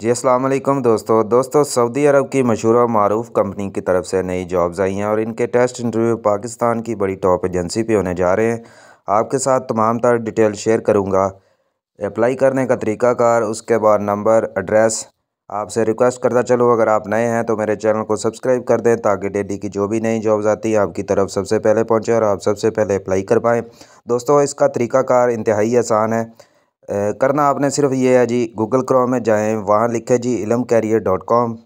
जी असलम दोस्तों दोस्तों सऊदी अरब की मशहूर और मरूफ कंपनी की तरफ से नई जॉब्स आई हैं और इनके टेस्ट इंटरव्यू पाकिस्तान की बड़ी टॉप एजेंसी पे होने जा रहे हैं आपके साथ तमाम तर डिटेल शेयर करूँगा अप्लाई करने का तरीकाकार उसके बाद नंबर एड्रेस आपसे रिक्वेस्ट करता चलो अगर आप नए हैं तो मेरे चैनल को सब्सक्राइब कर दें ताकि डेली की जो भी नई जॉब्स आती हैं आपकी तरफ सबसे पहले पहुँचे और आप सबसे पहले अप्लाई कर पाएँ दोस्तों इसका तरीकाकार इंतहाई आसान है करना आपने सिर्फ ये है जी गूगल क्रोम में जाएं वहाँ लिखे जी इलम career dot com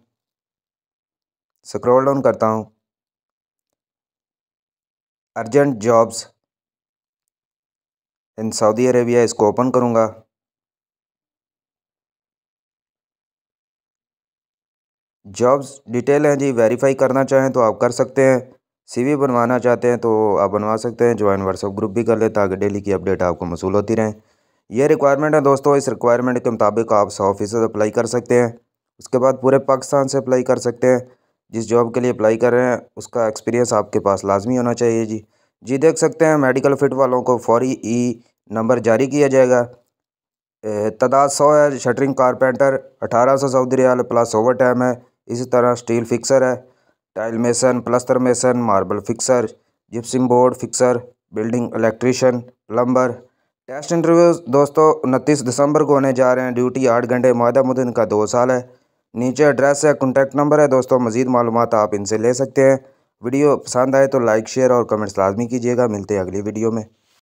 scroll down करता हूँ urgent jobs in Saudi Arabia इसको ओपन करूँगा जॉब्स डिटेल हैं जी वेरीफाई करना चाहें तो आप कर सकते हैं सीवी बनवाना चाहते हैं तो आप बनवा सकते हैं ज्वाइन व्हाट्सअप ग्रुप भी कर लें ताकि डेली की अपडेट आपको मसूल होती रहें ये रिक्वायरमेंट है दोस्तों इस रिक्वायरमेंट के मुताबिक आप सौ फीसद अप्लाई कर सकते हैं उसके बाद पूरे पाकिस्तान से अप्लाई कर सकते हैं जिस जॉब के लिए अप्लाई कर रहे हैं उसका एक्सपीरियंस आपके पास लाजमी होना चाहिए जी जी देख सकते हैं मेडिकल फिट वालों को फौरी ई नंबर जारी किया जाएगा तादाद सौ है शटरिंग कारपेंटर अठारह सौ Saudi riyal plus over time है इसी तरह स्टील फिक्सर है tile mason plaster mason marble fixer gypsum board fixer building electrician plumber test interview दोस्तों उनतीस दिसंबर को होने जा रहे हैं ड्यूटी आठ घंटे मादा मुद्दन का दो साल है नीचे एड्रेस है कॉन्टैक्ट नंबर है दोस्तों मजीद मालूम आप इनसे ले सकते हैं वीडियो पसंद आए तो लाइक शेयर और कमेंट्स लाजमी कीजिएगा मिलते हैं अगली वीडियो में